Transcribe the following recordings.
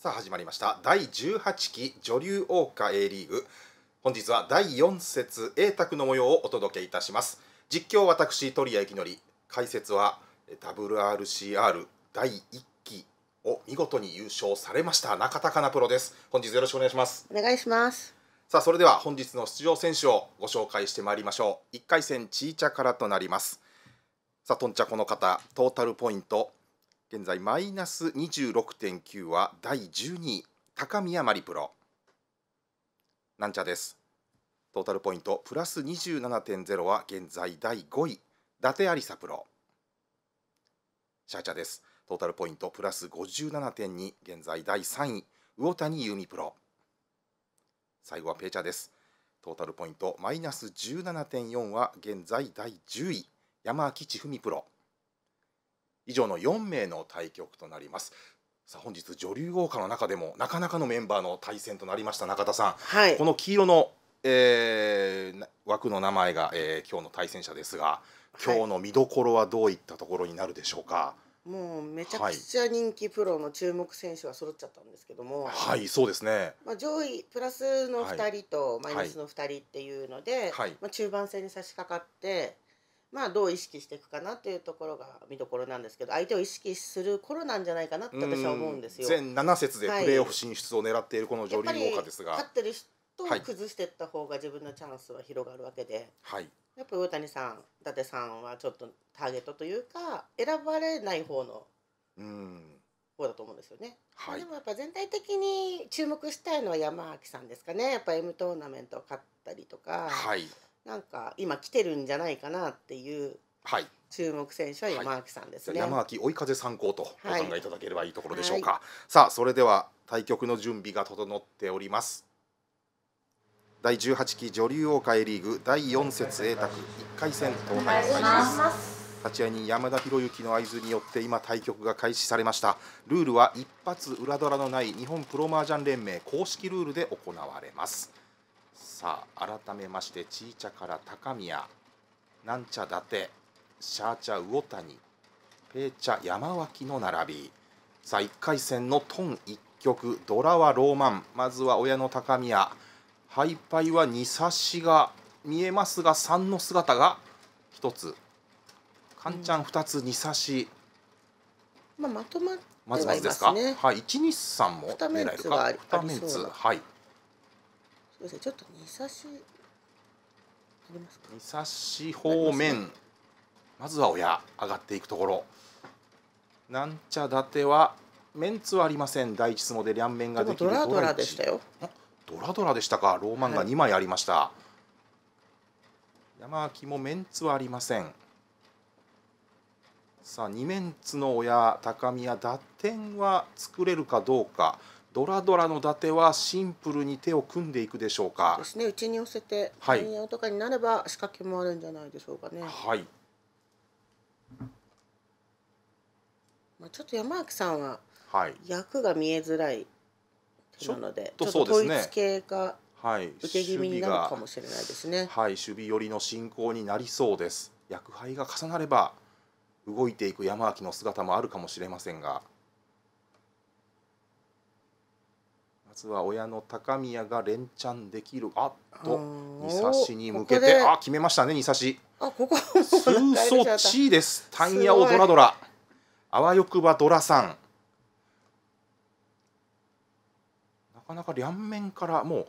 さあ始まりました第18期女流桜花 A リーグ本日は第4節 A 卓の模様をお届けいたします実況私鳥谷幸典解説は WRCR 第1期を見事に優勝されました中田かなプロです本日よろしくお願いしますお願いしますさあそれでは本日の出場選手をご紹介してまいりましょう1回戦チーチャからとなりますさあとんちゃこの方トータルポイント現在マイナス26.9は第12位高宮マリプロなんちゃですトータルポイントプラス27.0は現在第5位伊達有沙プロシャチャですトータルポイントプラス57.2現在第3位魚谷由美プロ最後はペーチャですトータルポイントマイナス17.4は現在第10位山脇千文プロ以上の4名の対局となりますさあ本日女流豪華の中でもなかなかのメンバーの対戦となりました中田さん、はい、この黄色の、えー、枠の名前が、えー、今日の対戦者ですが今日の見どころはどういったところになるでしょうか、はい、もうめちゃくちゃ人気プロの注目選手は揃っちゃったんですけども、はい、はい、そうですね。まあ上位プラスの2人とマイナスの2人っていうので、まあ中盤戦に差し掛かって、まあ、どう意識していくかなというところが見どころなんですけど相手を意識する頃なんじゃないかなと私は思うんですよ。全7節でプレーオフ進出を狙っているこのジョリー・ウォーカーですが。勝ってる人を崩していった方が自分のチャンスは広がるわけで、はい、やっぱ大谷さん伊達さんはちょっとターゲットというか選ばれない方の方だと思うんですよね。はい、でもやっぱ全体的に注目したいのは山脇さんですかねやっぱ M トーナメントを勝ったりとか。はいなんか今来てるんじゃないかなっていうはい注目選手は山脇さんです、ねはい、山脇追い風参考とお考えいただければいいところでしょうか、はい、さあそれでは対局の準備が整っております第十八期女流王冠リーグ第四節 A 卓一回戦と敗の開始です立ち合いに山田博之の合図によって今対局が開始されましたルールは一発裏ドラのない日本プロマージャン連盟公式ルールで行われますさあ改めましてちいちゃから高宮なんちゃ伊達シャーチャ魚谷ペーチャ山脇の並びさあ1回戦のトン1曲ドラはローマンまずは親の高宮ハイパイは2差しが見えますが3の姿が1つカンちゃん2つ2差し、まあ、まとまってはいますね、まずまずですか、はい、123も狙えるか2メンツはいそうですちょっと二刺しありますか二刺し方面、まずは親上がっていくところなんちゃ伊達はメンツはありません第一相撲で両面ができるドラドラでしたよドラドラでしたかローマンが2枚ありました、はい、山脇もメンツはありませんさあ二メンツの親高宮打点は作れるかどうかドラドラの伊達はシンプルに手を組んでいくでしょうか。ですね。うちに寄せて、はい、とかになれば仕掛けもあるんじゃないでしょうかね。はい。まあちょっと山脇さんは役が見えづらいなので、ちょっと統一系が受け気味になるかもしれないですね。はい、守備寄りの進行になりそうです。役配が重なれば動いていく山脇の姿もあるかもしれませんが。つは親の高宮が連チャンできるあと二差しに向けてあ決めましたね二差しあここ数層地です タンヤをドラドラあわよくばドラさんなかなか両面からもう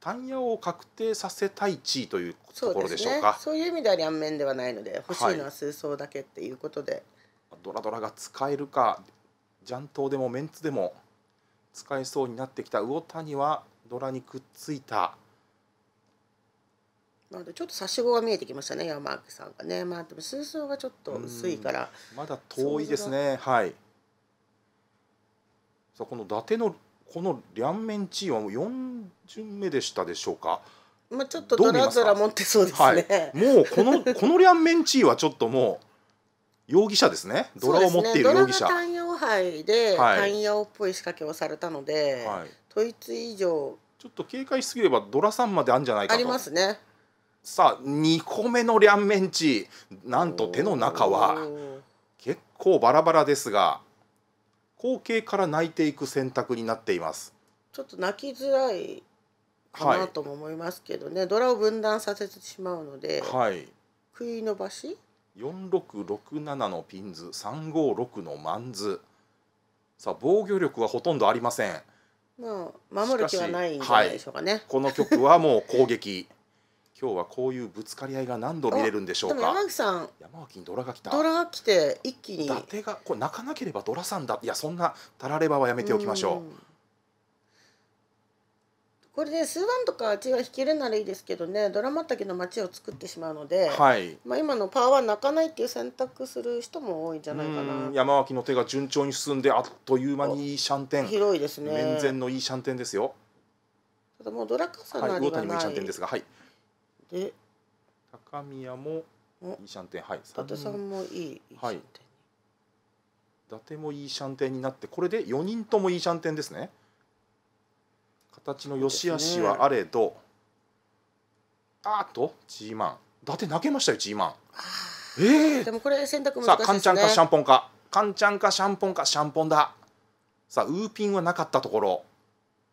タンヤを確定させたい地位というところでしょうか、ね、そういう意味では両面ではないので欲しいのは数層だけっていうことで、はい、ドラドラが使えるかジャン島でもメンツでも使えそうになってきた魚谷はドラにくっついたなのでちょっと差し子が見えてきましたね山脇さんがねまあでも数層がちょっと薄いからまだ遠いですねはいさあこの伊達のこの両面地位はもう4巡目でしたでしょうかまあちょっとドラドラ持ってそうですね、はい、もうこのこの両面地位はちょっともう容疑者ですねドラを持っている容疑者。ね、単葉杯で単葉っぽい仕掛けをされたので、はい、以上ちょっと警戒しすぎればドラさんまであるんじゃないかとありますねさあ2個目の両面地なんと手の中は結構バラバラですが後継から泣いていく選択になっていますちょっと泣きづらいかなとも思いますけどね、はい、ドラを分断させてしまうので、はい、食い伸ばし4667のピンズ356のマンズさあ防御力はほとんどありませんもう守る気はないんじゃないでしょうかね、はい、この曲はもう攻撃今日はこういうぶつかり合いが何度見れるんでしょうか山脇さん山脇にドラが来たドラが来て一気に伊達がこれ泣かなければドラさんだいやそんなたらればはやめておきましょうこれでスーダンとかあっちが引けるならいいですけどねドラマったけの街を作ってしまうので、はい、まあ、今のパワーは泣かないっていう選択する人も多いんじゃないかな山脇の手が順調に進んであっという間にいいシャンテン広いですね面前のいいシャンテンですよただもうドラカサなりがない、はい、にもいいシャンテンですがはいで高宮もいいシャンテンはい伊達さんもいいいいシャンテン、伊達もいいシャンテンになってこれで4人ともいいシャンテンですね形の良し悪しはあれど、ね、あーとチーマン伊達泣けましたよチーマンええー、でもこれ選択難しいですねさあカンちゃんかシャンポンかカンちゃんかシャンポンかシャンポンださあウーピンはなかったところ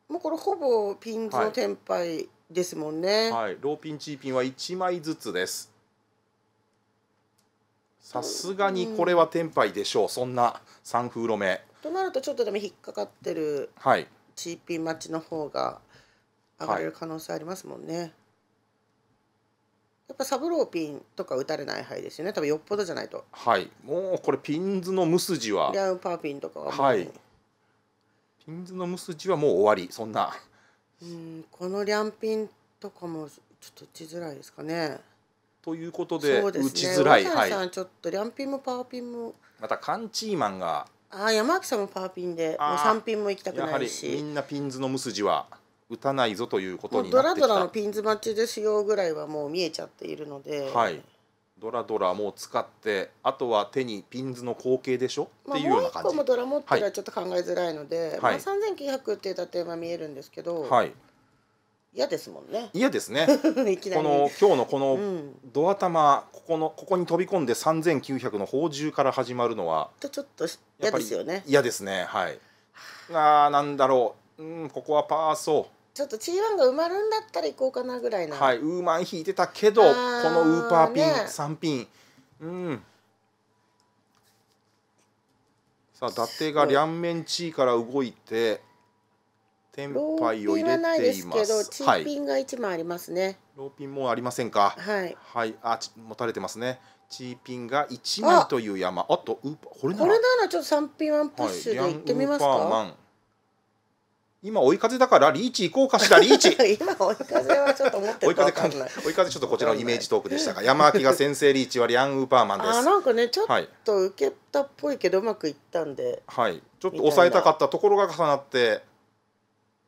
もうこれほぼピンズの天敗ですもんね、はい、はい、ローピンチーピンは1枚ずつですさすがにこれは天敗でしょう、うん、そんな三風路目となるとちょっとでも引っかかってるはい CP 待ちの方が上がれる可能性ありますもんね。はい、やっぱサブローピンとか打たれない牌ですよね多分よっぽどじゃないとはいもうこれピンズの無筋はリャパーピンとかははいピンズの無筋はもう終わりそんなうんこのリャンピンとかもちょっと打ちづらいですかねということで打ちづらい、はい、ちょっとリャンピンもパーピンもまたカンチーマンがあ山脇さんもパーピンでもう3ピンも行きたくないしみんなピンズの無筋は打たないぞということになってきたドラドラのピンズマッチですよぐらいはもう見えちゃっているので、はい、ドラドラもう使ってあとは手にピンズの光景でしょ、まあ、っていうような感じもう一個もドラ持ってるちょっと考えづらいので、はいまあ、3900っていう建は見えるんですけど、はい、嫌ですもんね嫌ですね この今日のこのドアうん、ここのここに飛び込んで3900の宝珠から始まるのはちょっと嫌ですよね嫌ですねはいあなんだろううんここはパーソうちょっと G1 が埋まるんだったら行こうかなぐらいなはいウーマン引いてたけどこのウーパーピン、ね、3ピンうんさあ伊達が両面地位から動いて天杯を入れています。はいですけど、チーピンが一枚ありますね、ローピンもありませんか。はい。はい、あ、持たれてますね。チーピンが一枚という山。あとウーパー、これなら。れならちょっと三ピンワンプッシュで行ってみますか。はい今追い風だからリーチ行こうかしら リーチ今追い風はちょっと思って追い風かん追い風ちょっとこちらのイメージトークでしたが山脇が先制リーチはリアン・ウーパーマンですあなんかねちょっと受けたっぽいけどうまくいったんではい、ちょっと抑えたかったところが重なって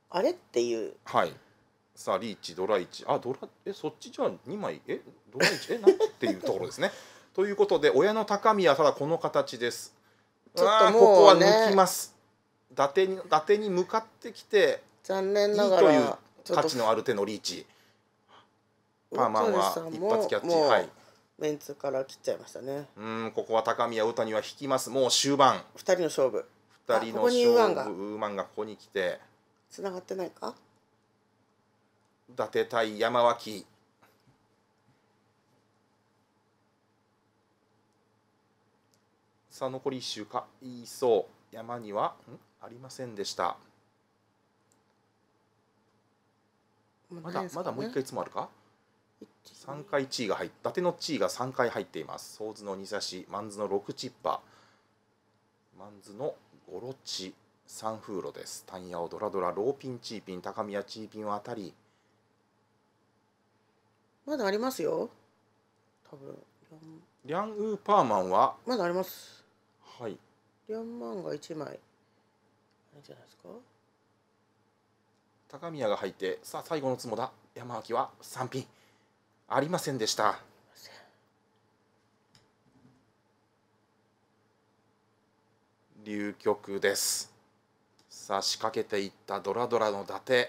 あれっていうはいさあリーチドラ1あドラえそっちじゃあ2枚えドラ1えなっていうところですね ということで親の高宮、はただこの形ですちょっともう、ね、ここは抜きます伊達に伊達に向かってきて残念ながらいいという価値のある手のリーチパーマンは一発キャッチはいメンツから切っちゃいましたねうんここは高宮歌には引きますもう終盤2人の勝負2人の勝負ウーマンがここに来てつながってないか伊達対山脇さあ残り1周かいいそう山にはありませんでしたまだ、ね、まだもう一回いつもあるか3回地位が入っ伊達の地位が3回入っていますソ図の2差しマンズの6チッパマンズの5ロッチフーロです。タンヤをドラドラ、ローピン、チーピン、高宮、チーピンあたり。まだありますよ。多分。リャンウーパーマンは。まだあります。はい。リャンマンが一枚。あれじゃないですか。高宮が入って、さあ、最後のつもだ。山脇は三ピン。ありませんでした。流局です。さあ仕掛けていったドラドラの伊達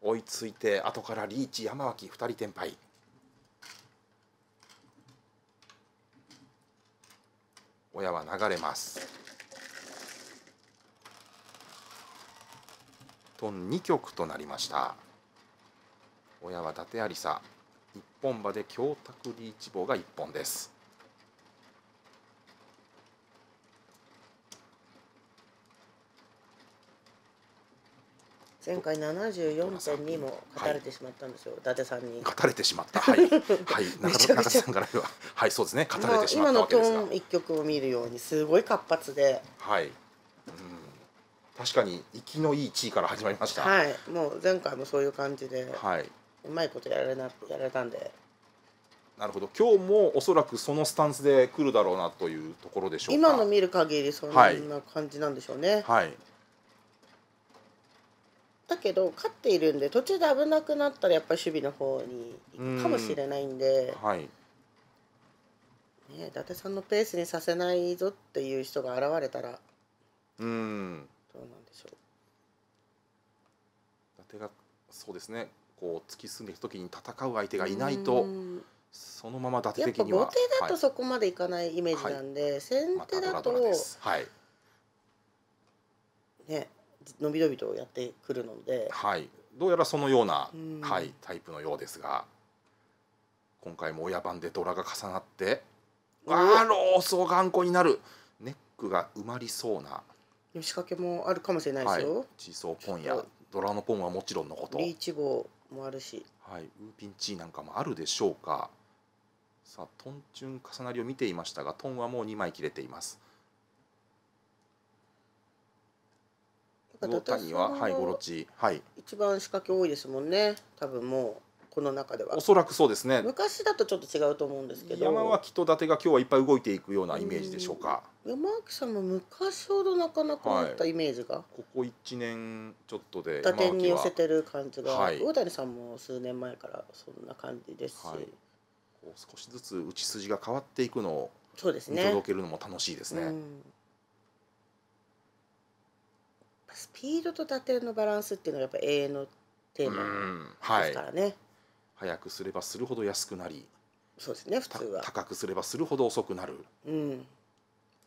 追いついて後からリーチ山脇2人転敗親は流れますトン2局となりました親は伊達有沙一本場で京卓リーチ棒が1本です前回74.2も語れてしまったんですよ、伊達さんに語れてしまったはい、はい、中田さんからははいそうですね語れてしまったわけですが今のトーン一曲を見るようにすごい活発ではい、うん、確かに息のいい地位から始まりましたはいもう前回もそういう感じで、はい、うまいことやられなやられたんでなるほど今日もおそらくそのスタンスで来るだろうなというところでしょうか今の見る限りそんな感じなんでしょうねはい、はいだけど勝っているんで途中で危なくなったらやっぱり守備の方に行くかもしれないんで、はい、ね、伊達さんのペースにさせないぞっていう人が現れたらうんどうなんでしょう伊達がそうですねこう突き進んでいく時に戦う相手がいないと。そのまま伊達的には後手だとそこまでいかないイメージなんで、はい、先手だと、ま、はい、ね伸び伸びとやってくるので、はい、どうやらそのような、うん、はい、タイプのようですが今回も親番でドラが重なってわあ老僧頑固になるネックが埋まりそうな仕掛けもあるかもしれないですよ、はい、チーソーポンやドラのポンはもちろんのことリーチ号もあるし、はい、ウーピンチーなんかもあるでしょうかさあトンチュン重なりを見ていましたがトンはもう2枚切れています魚谷ははいごろち、はい一番仕掛け多いですもんね多分もうこの中ではおそらくそうですね昔だとちょっと違うと思うんですけど山脇と伊達が今日はいっぱい動いていくようなイメージでしょうか山脇さんも昔ほどなかなかあったイメージが、はい、ここ一年ちょっとで伊達に寄せてる感じが、はい、谷さんも数年前からそんな感じですし、はい、こう少しずつ打ち筋が変わっていくのをそうですね。届けるのも楽しいですね。うんスピードと打点のバランスっていうのがやっぱ永遠のテーマですからね、はい、早くすればするほど安くなりそうですね普通は高くすればするほど遅くなる、うん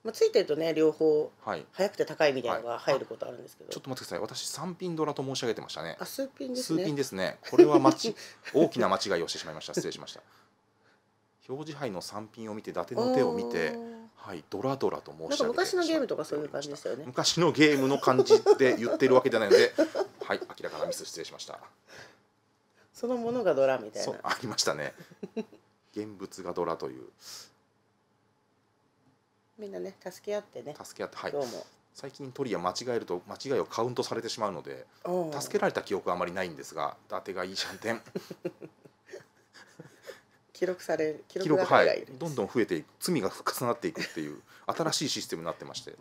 まあ、ついてるとね両方、はい、早くて高いみたいなのが入ることあるんですけど、はい、ちょっと待ってください私3ピンドラと申し上げてましたねあ数ピンですね数ピンですねこれは間 大きな間違いをしてしまいました失礼しました表示牌の3ピンを見て伊達の手を見てはい、ドラドラと申し上げ昔のゲームとかそういう感じですよね昔のゲームの感じで言ってるわけじゃないので はい明らかなミス失礼しましたそのものがドラみたいなありましたね現物がドラというみんなね助け合ってね助け合ってはいどうも最近トリア間違えると間違いをカウントされてしまうので助けられた記憶はあまりないんですが伊達がいいシャンテン記録され記録はい、どんどん増えていく罪が重なっていくっていう新しいシステムになってまして。うん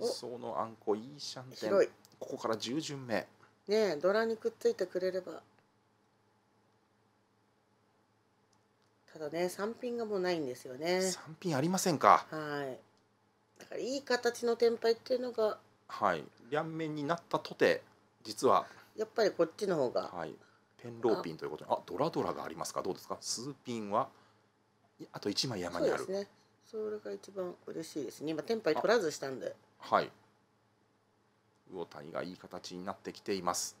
そのあんこいいシャンテンここから10巡目ねえドラにくっついてくれればただね3品がもうないんですよね3品ありませんかはいだからいい形の天敗っていうのがはい両面になったとて実はやっぱりこっちの方が、はい、ペンローピンということであドラドラがありますかどうですか数ピンはあと1枚山にあるそうですねそれが一番嬉しいですね今天敗取らずしたんではい魚谷がいい形になってきています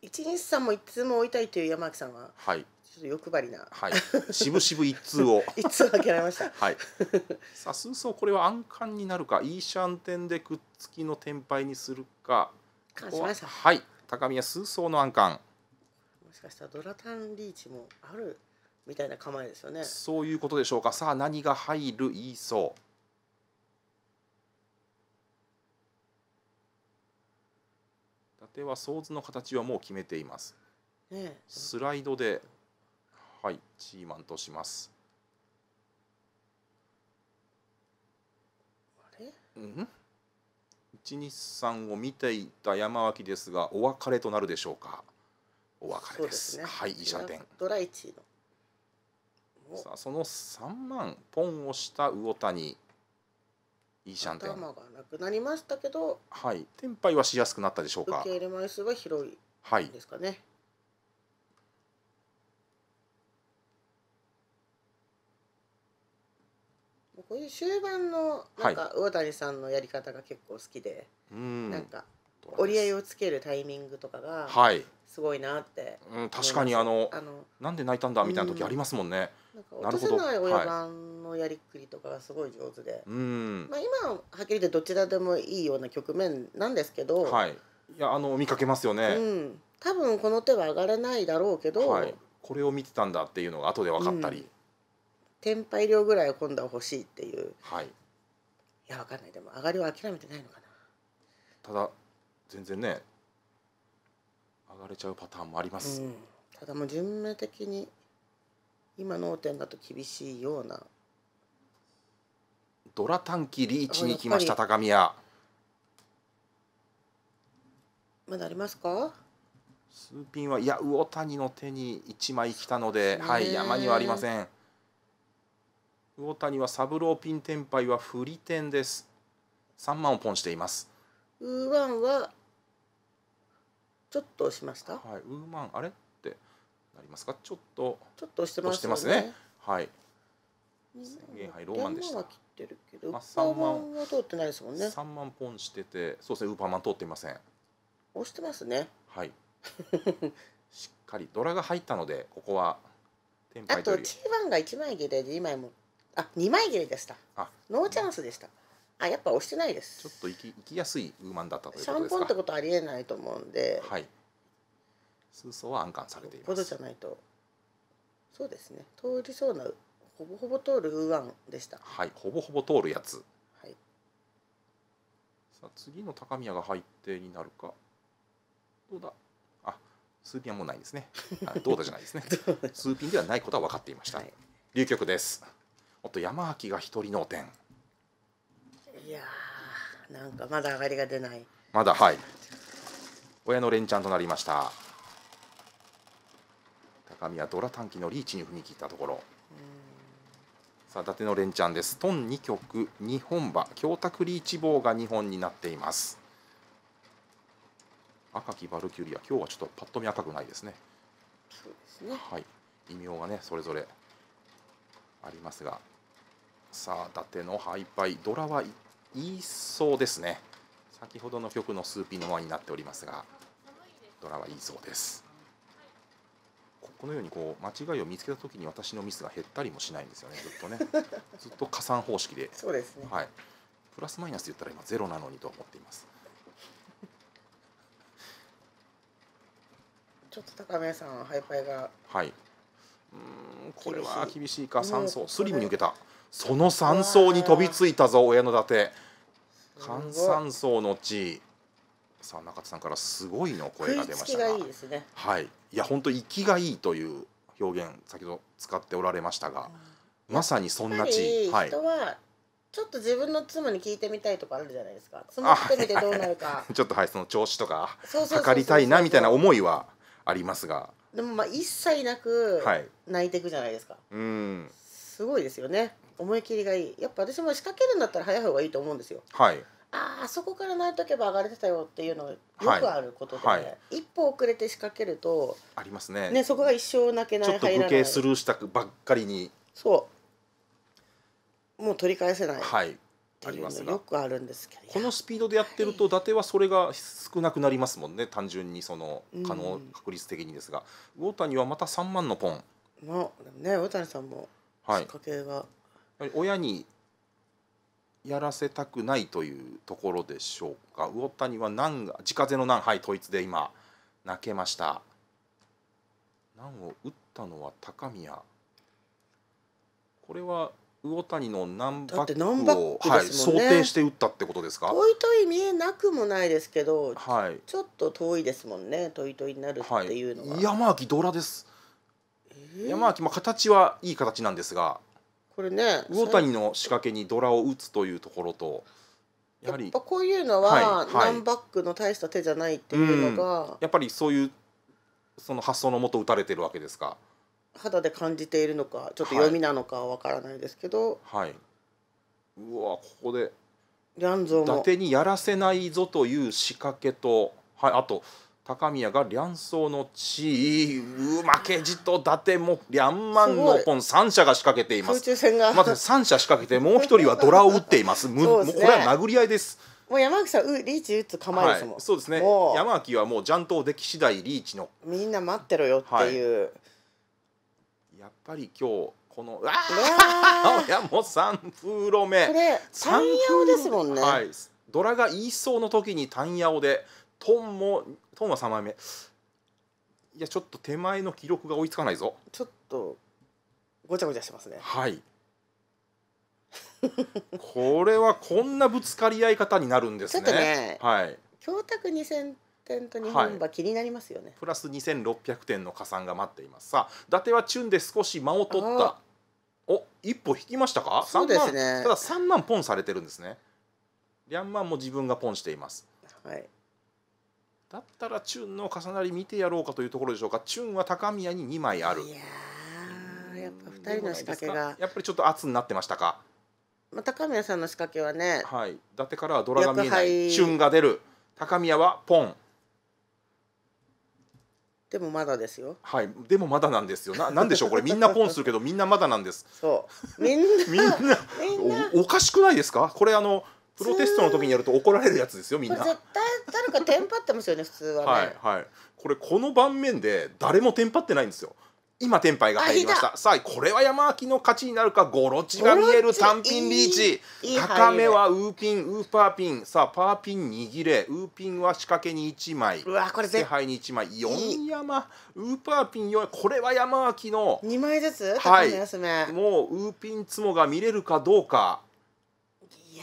一日さんも一通も追いたいという山脇さんは、はい、ちょっと欲張りな、はい、渋々一通を 一通開けられましたはい さすうそうこれは暗冠になるかイーシャンテンでくっつきの天敗にするかはい高宮数層の暗冠もしかしたらドラタンリーチもあるみたいな構えですよねそういうことでしょうかさあ何が入るイーソーては相図の形はもう決めています。ね、スライドで、はい、チーマンとします。あれうん、123を見ていた山脇ですがお別れとなるでしょうかお別れです。ですね、はい、医者点ドライチーのさあその3万ポンをした魚谷いいシャンテン頭がなくなりましたけどはい転廃はしやすくなったでしょうか受け入れ枚数は広いですかね、はい、こういう終盤のなんか魚谷さんのやり方が結構好きで、はい、なんか折り合いをつけるタイミングとかがすごいなって、はい、うん、確かにあのあのなんで泣いたんだみたいな時ありますもんね、うんなんか落とせない親番のやりくりとかがすごい上手で、まあ、今はっきり言ってどちらでもいいような局面なんですけど、はい、いやあの見かけますよね、うん、多分この手は上がらないだろうけど、はい、これを見てたんだっていうのが後で分かったり、うん、天敗量ぐらい今度は欲しいっていう、はい、いや分かんないでも上がりは諦めてないのかなただ全然ね上がれちゃうパターンもあります、うん、ただもう順目的に今のお点だと厳しいようなドラ短期リーチに来ました高宮まだありますか数ピンはいや魚谷の手に1枚来たので、はい山にはありません魚谷は三郎ピン天杯は振り点です3万をポンしていますウーワンはちょっと押しましたはいウーマンあれなりますかちょっとちょっと押してますねますねはい元杯ローマンでしたてるけど、ま万は通ってないですもんね三万ポンしててそうですねウーパーマン通っていません押してますねはい しっかりドラが入ったのでここは天杯あと T1 が1枚切れで2枚もあ2枚切れでしたあノーチャンスでしたあやっぱ押してないですちょっと行き行きやすいウーマンだったということですか3ポンってことありえないと思うんで、はい、通層は安管されています。じゃないとそうですね通りそうなほぼほぼ通るウーアンでした。はいほぼほぼ通るやつ。はい、さあ次の高宮が入ってになるかどうだあスーピンはもうないですね。どうだじゃないですね。スーピンではないことは分かっていました。はい、流局です。おっと山脇が一人の点。いやなんかまだ上がりが出ない。まだはい。親の連チャンとなりました。高はドラ短期のリーチに踏み切ったところさあ伊達の連チャンですトン2曲2本馬強卓リーチ棒が2本になっています赤きバルキュリア今日はちょっとパッと見赤くないですねそうですねはい異名がねそれぞれありますがさあ伊達のハイパイドラは言いそうですね先ほどの曲のスーピーの輪になっておりますがドラは言いそうですこのようにこう間違いを見つけた時に私のミスが減ったりもしないんですよねずっとね ずっと加算方式でそうですね、はい、プラスマイナス言ったら今ゼロなのにと思っていますちょっと高宮さんハイパイがはいうんこれは厳しいか3層スリムに受けたその3層に飛びついたぞ親の伊達換算層の地さあ中田さんからすごいの声が出ましたがいいですねはいいや本当息がいいという表現先ほど使っておられましたが、うん、まさにそんな地はい人はちょっと自分の妻に聞いてみたいとかあるじゃないですか妻ってみてどうなるか ちょっとはいその調子とか測りたいなみたいな思いはありますがでもまあ一切なく泣いていくじゃないですか、はい、うんすごいですよね思い切りがいいやっぱ私も仕掛けるんだったら早い方がいいと思うんですよはいああそこから泣いとけば上がれてたよっていうのがよくあることで、はいはい、一歩遅れて仕掛けるとありますねねそこが一生泣けないちょっと無形スルーしたばっかりにそうもう取り返せないはいありますよくあるんですけどこのスピードでやってると伊達はそれが少なくなりますもんね単純にその可能確率的にですが、魚谷はまた3万のポンまあね魚谷さんも仕掛けが、はい、親にやらせたくないというところでしょうか魚谷は難が自風の難はい統一で今泣けました難を打ったのは高宮これは魚谷の難バックを、はい、想定して打ったってことですか遠い遠い見えなくもないですけど、はい、ちょっと遠いですもんね遠い遠いになるっていうのは、はい、山脇ドラです、えー、山脇、まあ、形はいい形なんですがこれね魚谷の仕掛けにドラを打つというところとやはりこういうのは、はいはい、ナンバックの大した手じゃないっていうのが、うやっぱりそういうその発想のもと打たれてるわけですか肌で感じているのかちょっと読みなのかは分からないですけど、はい、うわここでやん伊達にやらせないぞという仕掛けと、はい、あと高宮が両走の地位負けじと伊達も両万のポン3社が仕掛けています空中戦がまず3社仕掛けてもう一人はドラを打っていますも うこれは殴り合いですもう山脇さんうリーチ打つ構えですもん、はい、そうですね山脇はもうジャン投でき次第リーチのみんな待ってろよっていう、はい、やっぱり今日このああい山も三風路目これ単ヤオですもんねはいドラが言いそうの時に単ヤオでトンもトンは3枚目いやちょっと手前の記録が追いつかないぞちょっとごちゃごちゃしてますねはいこれはこんなぶつかり合い方になるんですねちょっとねはい京卓2000点と日本馬、は気になりますよねプラス2600点の加算が待っていますさあ伊達はチュンで少し間を取ったお一歩引きましたかそうですねただ3万ポンされてるんですねリャンマンも自分がポンしていますはいだったらチュンの重なり見てやろうかというところでしょうかチュンは高宮に2枚あるいややっぱ2人の仕掛けがやっぱりちょっと圧になってましたか、まあ、高宮さんの仕掛けはねはい伊達からはドラが見えないチュンが出る高宮はポンでもまだですよ。はい、でもまだなんですよ。な、なんでしょう、これみんなポンするけど、みんなまだなんです。そう。みんな。みんな。お、おかしくないですか、これあの、プロテストの時にやると怒られるやつですよみんな絶対誰かテンパってますよね普通はねはい、はい、これこの盤面で誰もテンパってないんですよ今テンパイが入りましたさあこれは山明の勝ちになるかゴロチが見える単品リーチ高めはウーピンウーパーピンさあパーピン握れウーピンは仕掛けに1枚うわこれ手配に1枚4山ウーパーピン4これは山明の2枚ずつはいもうウーピンツモが見れるかどうか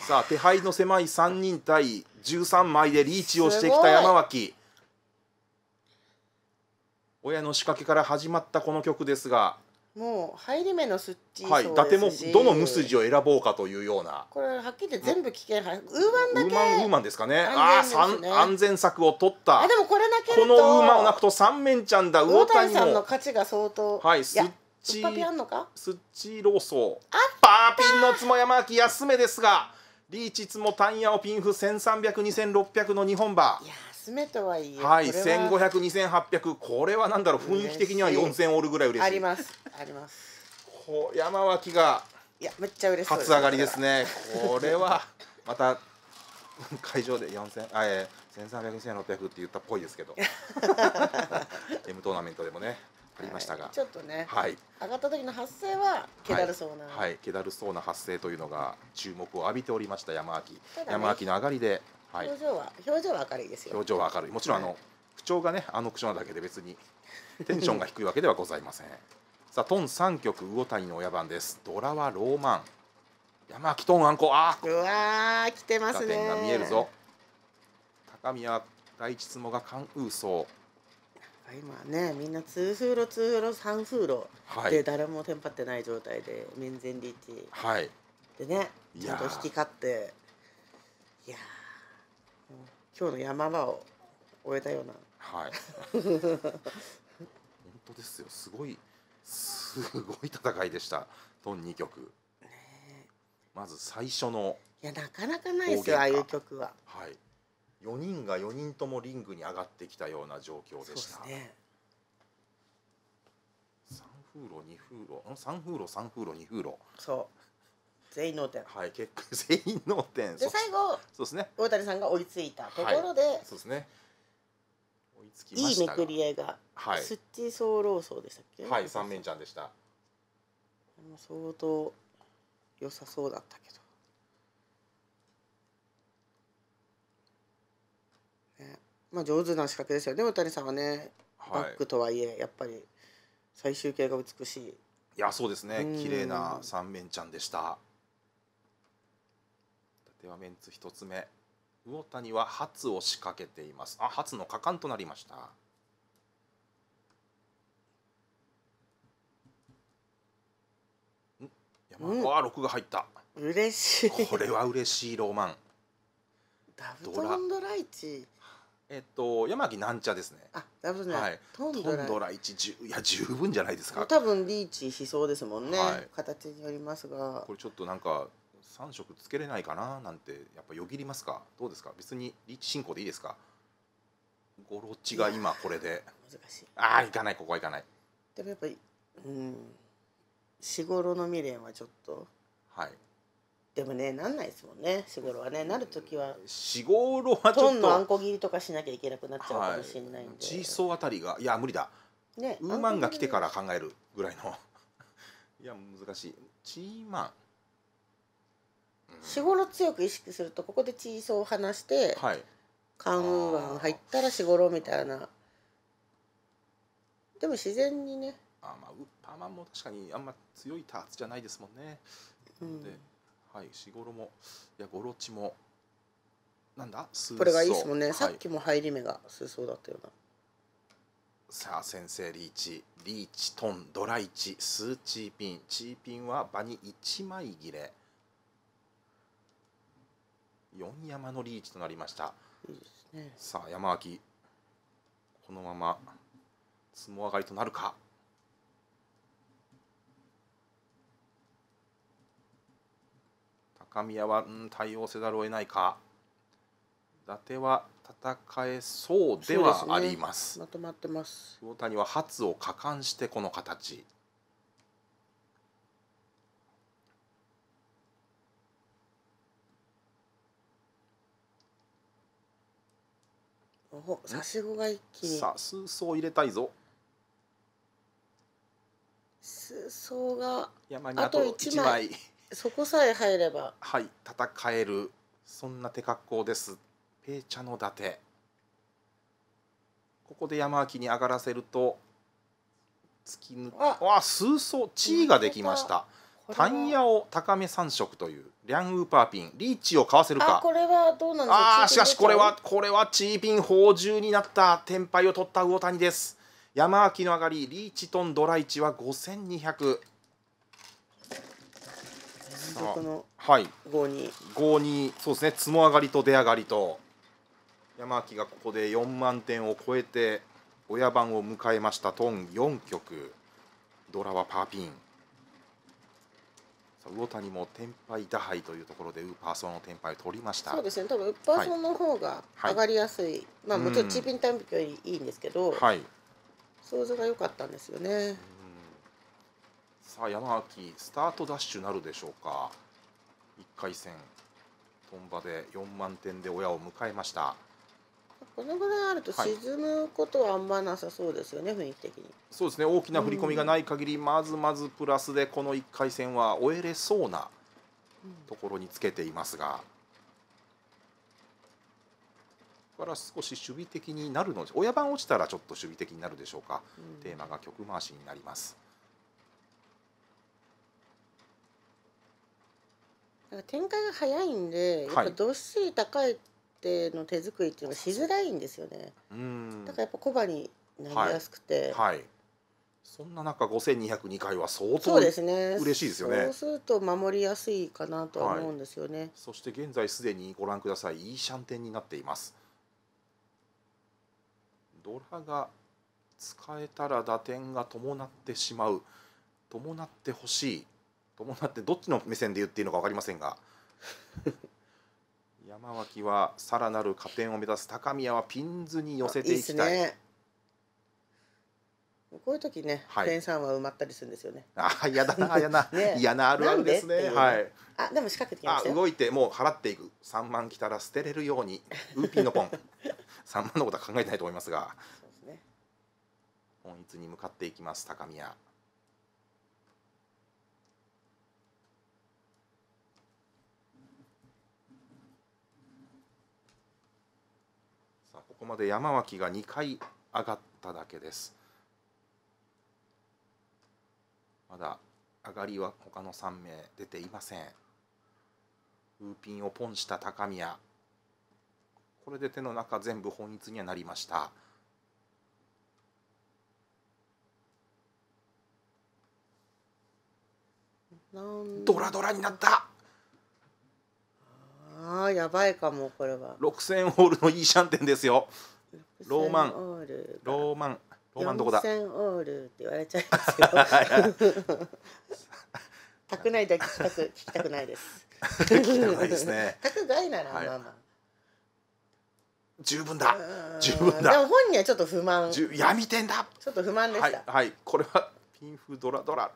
さあ手配の狭い3人対13枚でリーチをしてきた山脇親の仕掛けから始まったこの曲ですがもう入り目のスッチはい、伊達もどの無筋を選ぼうかというようなこれはっきり言って全部危険ウーマンだけウーマンウーマンですかねああ安全策を取ったあでもこれだけこのウーマンをなくと三面ちゃんだ魚谷さんの価値が相当はいスッチスッチローソーあパーピンのつも山脇安めですがリーチツモタンヤオピンフ13002600の日本馬安めとはいえはい15002800これは何だろう雰囲気的には4000オールぐらい嬉しいありますありますこう山脇がいやめっちゃ嬉しい初上がりですねこれはまた会場で4000あえー、13002600って言ったっぽいですけど M トーナメントでもねありましたが、はい、ちょっとね、はい、上がった時の発生は気だるそうな、はい、気だるそうな発生というのが注目を浴びておりました山脇、ね、山脇の上がりで、はい、表情は表情は明るいですよ表情は明るいもちろんあの、不調がねあの口調なだけで別に テンションが低いわけではございません さあトン三曲魚谷の親番ですドラはローマン山脇トンアンコあうわ来てますねが見えるぞ高宮大地つもが関羽層今ねみんな2風呂2風呂3風呂で誰もテンパってない状態で面前リーチ、はい、でねちゃんと引き勝っていや今日の山場を終えたようなはい 本当ですよすごいすごい戦いでしたトン2曲、ね、まず最初のいやなかなかないですよああいう曲ははい4人が4人ともリングに上がってきたような状況でした。ね、3風呂2風呂3風呂3風呂2風呂そう全員脳天はい結果全員脳天で最後そうですね 大谷さんが追いついたところで、はい、そうですね追いつきましたいいめくり合が、はい、スッチソーローソーでしたっけはい三面ちゃんでした相当良さそうだったけどまあ、上手な仕掛けですよね大谷さんはね、はい、バックとはいえやっぱり最終形が美しいいやそうですね綺麗な三面ちゃんでしたではメンツ一つ目魚谷は初を仕掛けていますあ初の果敢となりましたうん、あ6が入った嬉しいこれは嬉しいロマンダブドンドライチえっと、山木なんちゃですね。あ、なるほどはい、トンドラ。一、十、いや、十分じゃないですか。多分リーチしそうですもんね。はい、形によりますが。これちょっとなんか、三色つけれないかななんて、やっぱよぎりますか。どうですか。別にリーチ進行でいいですか。ゴロチが今これで。難しい。ああ、いかない、ここはいかない。でもやっぱり、うん。しごろの未練はちょっと。はい。でもねなんないですもんねしごろはねなる時はしごろはちょっとトンのあんこ切りとかしなきゃいけなくなっちゃうかもしれないんでジーソーあたりがいや無理だ、ね、ウーマンが来てから考えるぐらいのいや難しいチーマンしごろ強く意識するとここでチーソーを離して、はい、カンウーマン入ったらしごろみたいなでも自然にねあまあパーマンも確かにあんま強いターツじゃないですもんね、うん、ではいしごろもいやごろちもなんだこれがいいですもんね、はい、さっきも入り目がそうだったようなさあ先生リーチリーチトンドライチスーチーピンチーピンは場に1枚切れ4山のリーチとなりましたいいですねさあ山脇このまま相撲上がりとなるか神谷は、うん、対応せざるを得ないか伊達は戦えそうではあります、ね、まとまってます大谷は初を果敢してこの形お刺し子が一気にさあ数層入れたいぞ数層が山にあと1枚そこさえ入ればはい戦えるそんな手格好ですペイチャの伊達ここで山脇に上がらせると突き抜わあ数層地位ができましたタンヤを高め三色というリャンウーパーピンリーチをかわせるかこれはどうなんですかしかしこれはこれはチーピン宝珠になった天敗を取った魚谷です山脇の上がりリーチとんドライチは五千二百。このはい五二五二そうですねつも上がりと出上がりと山脇がここで4万点を超えて親番を迎えましたトン4局ドラはパーピン魚谷も天敗打敗というところでウーパーソンの天敗を取りましたそうですね多分ウーパーソンの方が上がりやすい、はいはい、まあもちろんチーピンタイムよりいいんですけど、はい、想像が良かったんですよね、さあ山脇スタートダッシュなるでしょうか1回戦トンバで4万点で親を迎えましたこのぐらいあると沈むことはあんまなさそうですよね、はい、雰囲気的にそうですね大きな振り込みがない限り、まずまずプラスでこの1回戦は終えれそうなところにつけていますが、ここから少し守備的になるので親番落ちたらちょっと守備的になるでしょうか、うん、テーマが曲回しになります。展開が早いんで、やっぱどっしり高いっての手作りっていうのがしづらいんですよね。だからやっぱ小判になりやすくて。はい、はい、そんな中五千二百二回は相当嬉しいですよねそうすると守りやすいかなとは思うんですよね、はい、そして現在すでにご覧くださいいいシャンテンになっていますドラが使えたら打点が伴ってしまう伴ってほしい伴ってどっちの目線で言っていいのか分かりませんが 山脇はさらなる加点を目指す高宮はピンズに寄せていきたい。いいね、こういう時ね、はい、点三は埋まったりするんですよね。あ、嫌だな、嫌な、嫌なあるあるですね。はい。あ、でも仕掛けてきました動いてもう払っていく。三万来たら捨てれるように、ウーピーのポン。三万のことは考えてないと思いますが。そうですね。本一に向かっていきます、高宮。ここまで山脇が2回上がっただけですまだ上がりは他の3名出ていませんウーピンをポンした高宮これで手の中全部本一にはなりましたドラドラになったああやばいかもこれは六千オールのいいシャンテンですよローマンローマンローマンどこだ六千オールって言われちゃいますよたくないだけ聞く聞きたくないです聞きたくないですね宅外ならまあまあ、はい、十分だ十分だでも本人はちょっと不満闇店だちょっと不満でした、はい、はい、これはピンフドラドラ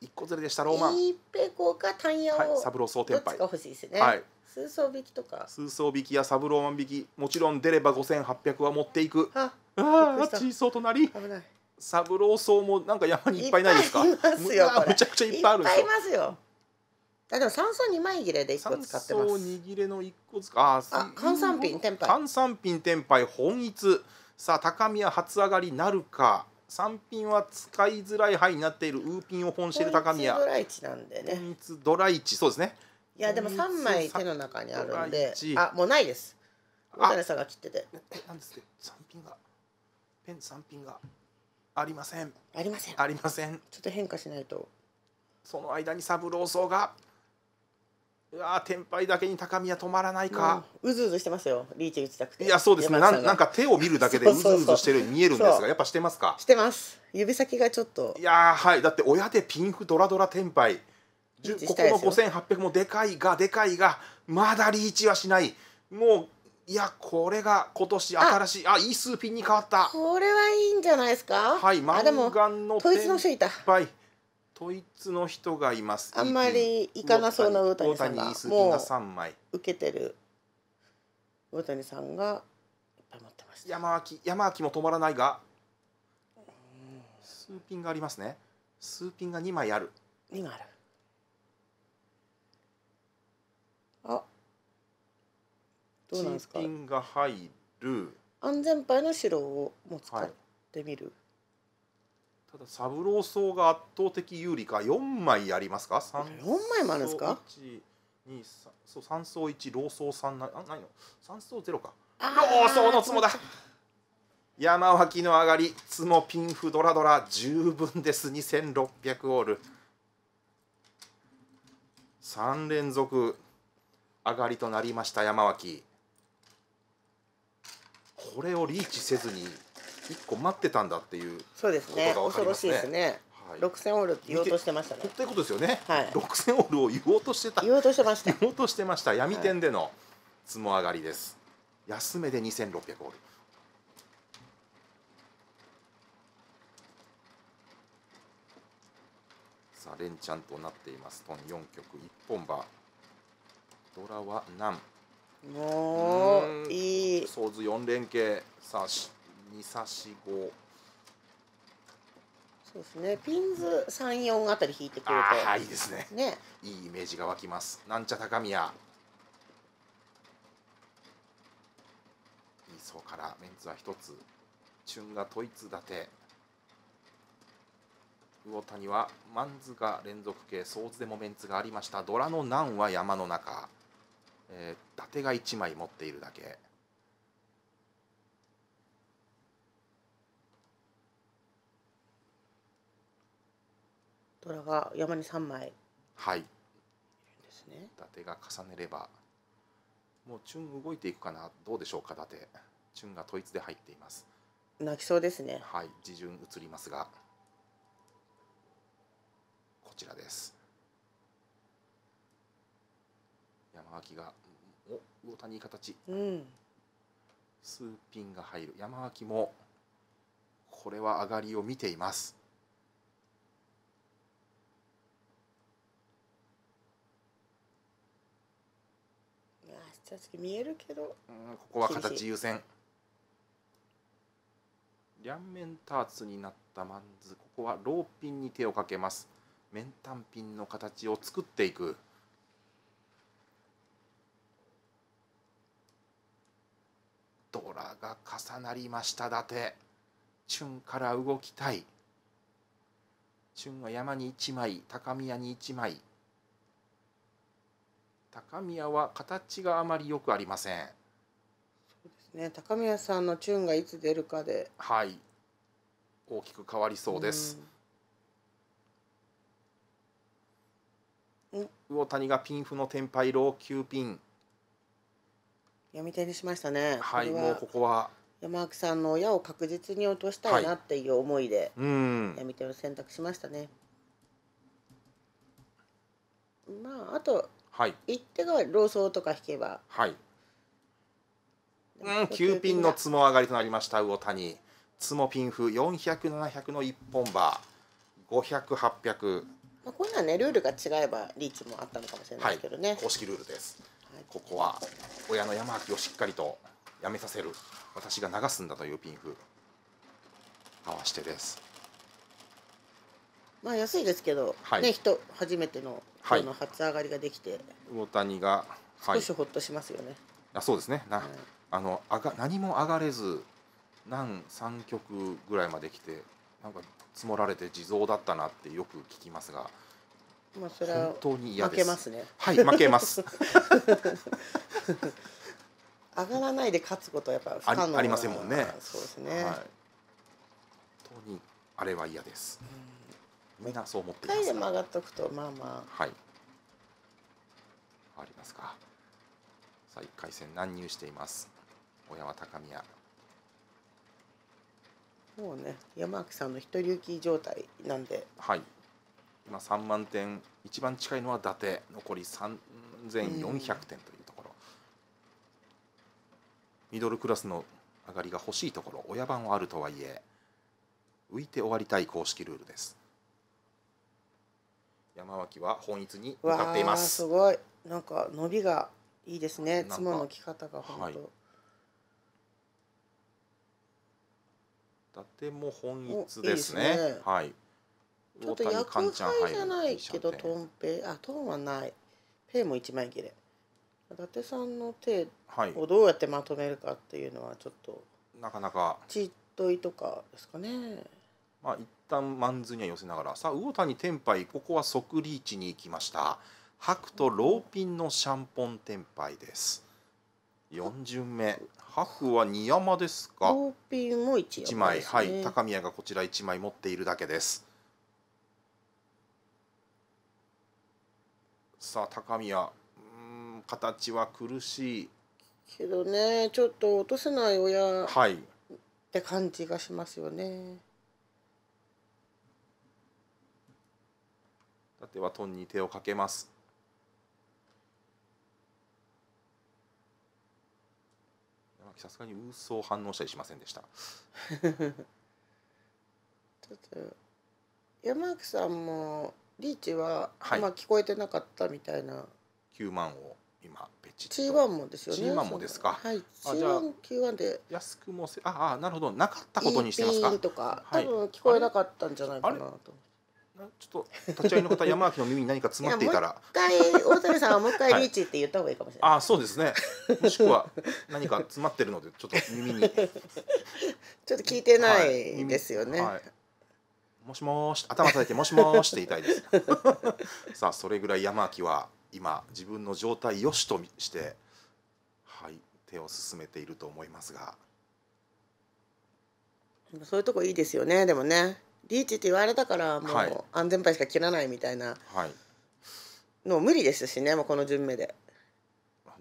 一個ずれでしたローマン。イーペコかタンヤを。はい、サブロー総天杯。が欲しいですね。はい。数層引きとか。数層引きやサブローマン引き、もちろん出れば五千八百は持っていく。あ、あ、小層となり。危ない。サブロー層もなんか山にいっぱいないですか。いますよ。むちゃくちゃいっぱいあるんですよ。いますよ。あでも三層二枚切れで一個使ってます。三層二切れの一個使ああ、関三品天杯。関三品天杯本一。さあ高宮初上がりなるか。三品は使いづらい範囲になっているウーピンを本シェル高宮ドライチなんでね三ドライチそうですねいやでも3枚手の中にあるんであもうないです大谷さんが切ってて何ですか三品がペン三品がありませんありませんありませんちょっと変化しないとその間に三郎荘がうわ天敗だけに高宮止まらないか、うずうずしてますよリーチ打ちたくていやそうですねなんなんか手を見るだけで うずうずしてるように見えるんですがやっぱしてますかしてます指先がちょっといやはいだって親でピンフドラドラ天敗ここの5800もでかいがでかいがまだリーチはしないもういやこれが今年新しいあいい数ピンに変わったこれはいいんじゃないですかはいマンガンの天敗統一の人いたはい統一の人がいますあんまり行かなそうな大谷さんが三枚。受けてる大谷さんがいっぱい持ってまし山脇山脇も止まらないが数ピンがありますね数ピンが二枚ある二枚あるあどうなんですかピンが入る安全牌の白をもう使ってみる、ただ三郎荘が圧倒的有利か4枚ありますか4枚もあるんですか2そう3層1老層3なあないの3層0か老層の角だ山脇の上がりもピンフドラドラ十分です2600オール3連続上がりとなりました山脇これをリーチせずに一個待ってたんだっていうそうですね恐ろしいですねはい、六千、はい、オールって言おうとしてましたね。ってことですよね。はい、六、千、オールを言おうとしてた。言おうとしてました。言おうとしてました。闇店での積も上がりです。安めで二千六百オール。さあ連チャンとなっています。トン四曲一本場ドラは南。もういい。ソーズ四連携。さあし。2差し5そうですねピンズ34あたり引いてくるとあいいですねねいいイメージが湧きますなんちゃ高宮イソからメンツは一つチュンがトイツ立て魚谷はマンズが連続系ソーズでもメンツがありましたドラの難は山の中、えー、伊達が1枚持っているだけ虎が山に3枚はいですね伊達が重ねればもうチュン動いていくかなどうでしょうか伊達チュンが統一で入っています泣きそうですねはい自順移りますがこちらです山脇がお魚谷いい形、うん、数ピンが入る山脇もこれは上がりを見ています見えるけどうんここは形優先両面ターツになったマンズここはローピンに手をかけます面単品の形を作っていくドラが重なりました伊達チュンから動きたいチュンは山に1枚高宮に1枚高宮は形があまりよくありませんそうですね高宮さんのチューンがいつ出るかではい大きく変わりそうです、うん、魚谷がピンフのテンパイロー9ピン読み手にしましたねはいもうここは山脇さんの親を確実に落としたいなっていう思いで、はい、闇手を選択しましたね。まああとはい、一手が老僧とか引けばはいうん9ピンのツモ上がりとなりました魚谷ツモピン風400700の一本バ500800まあ、こういうのはねルールが違えばリーチもあったのかもしれないですけどね、公式ルールです、はいここは親の山脇をしっかりとやめさせる私が流すんだというピン風合わしてですまあ安いですけど、はい、ね人初めての人の初上がりができて、大谷が、少しほっとしますよね。あそうですね。な、あのあが何も上がれず何三曲ぐらいまで来てなんか積もられて地蔵だったなってよく聞きますが。まあそれは本当に負けますね。はい負けます。上がらないで勝つことはやっぱ不可能ありませんもんね。そうですね。はい、本当にあれは嫌です。うんみんなそう思っています回で曲がっとくとまあまあはいありますかさあ1回戦乱入しています小山高宮もうね山脇さんの一人行き状態なんではい今三万点一番近いのは伊達残り三千四百点というところ、ミドルクラスの上がりが欲しいところ親番はあるとはいえ浮いて終わりたい公式ルールです山脇は本一に向かっています。すごいなんか伸びがいいですね。妻の着方が本当。はい伊達も本一ですね。いいすねはい。ちょっと薬杯じゃないけどトンペあトンはないペイも一枚切れ伊達さんの手をどうやってまとめるかっていうのはちょっと、はい、なかなかちっといとかですかねまあ、一旦マンズには寄せながらさあ魚谷天杯ここは即リーチに行きました白とローピンのシャンポン天杯です4巡目白は二山ですかローピンも 1,、ね、1枚はい高宮がこちら1枚持っているだけですさあ高宮うん形は苦しいけどねちょっと落とせない親はいって感じがしますよね、はい立てはトンに手をかけますさすがに嘘を反応したりしませんでした 山木さんもリーチは今聞こえてなかったみたいな、はい、9万を今ペチッと G1 もですよね G1 もですかはい G1Q1 で安くもせああなるほどなかったことにしてますかとか、はい、多分聞こえなかったんじゃないかなとちょっと立ち会いの方山脇の耳に何か詰まっていたら一回大谷さんはもう一回リーチって言った方がいいかもしれない、はい、あそうですねもしくは何か詰まってるのでちょっと耳にちょっと聞いてないですよね、はいはい、もしもし頭叩いてもしもして言いたいです さあそれぐらい山脇は今自分の状態よしとしてはい手を進めていると思いますがそういうとこいいですよねでもねリーチって言われたからもう安全牌しか切らないみたいなの無理ですしねもうこの順目で。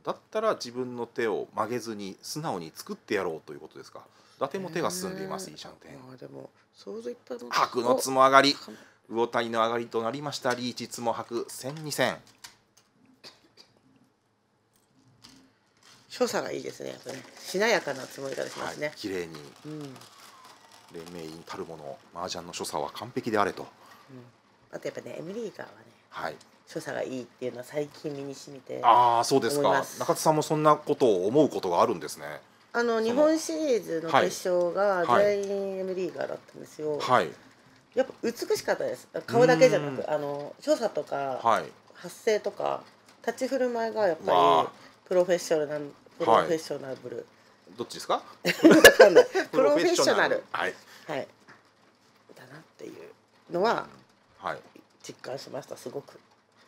だったら自分の手を曲げずに素直に作ってやろうということですか伊達も手が進んでいます、えー、イシャンテンあでも想像いっぱい白のつも上がり魚谷の上がりとなりましたリーチつも白千二千所作がいいですねやっぱり、ね、しなやかなつもりがしますね、はい、綺麗に、うん黎明院たるもの麻雀の所作は完璧であれと、うん、あとやっぱねエミリーガーはね、はい、所作がいいっていうのは最近身にしみてああそうですか中津さんもそんなことを思うことがあるんですねあの日本シリーズの決勝が全員エミリーガーだったんですよ、はい、やっぱ美しかったです顔だけじゃなくあの所作とか、発声とか立ち振る舞いがやっぱりプロフェッショナルプロフェッショナルブル、どっちですか プロフェッショナルはい、はい、だなっていうのは、はい、実感しましたすごく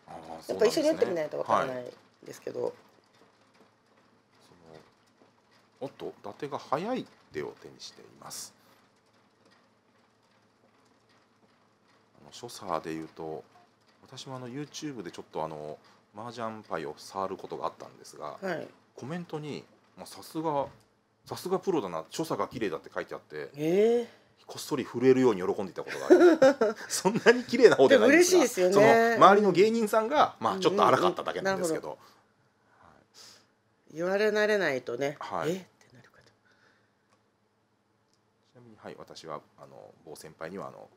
ああ、やっぱ一緒にやってみないとわからないですけど、はい、おっと伊達が早い手を手にしていますあの所作でいうと私もあの YouTube でちょっとあの麻雀牌を触ることがあったんですが、はい、コメントに「さすがさすがプロだな所作が綺麗だって書いてあって、えこっそり震えるように喜んでいたことがある そんなに綺麗な方ではないんですがですよねその周りの芸人さんが、まあ、ちょっと荒かっただけなんですけど,、言われ慣れないとね、はいえってなるかとちなみに、はい、私はあの某先輩にはあの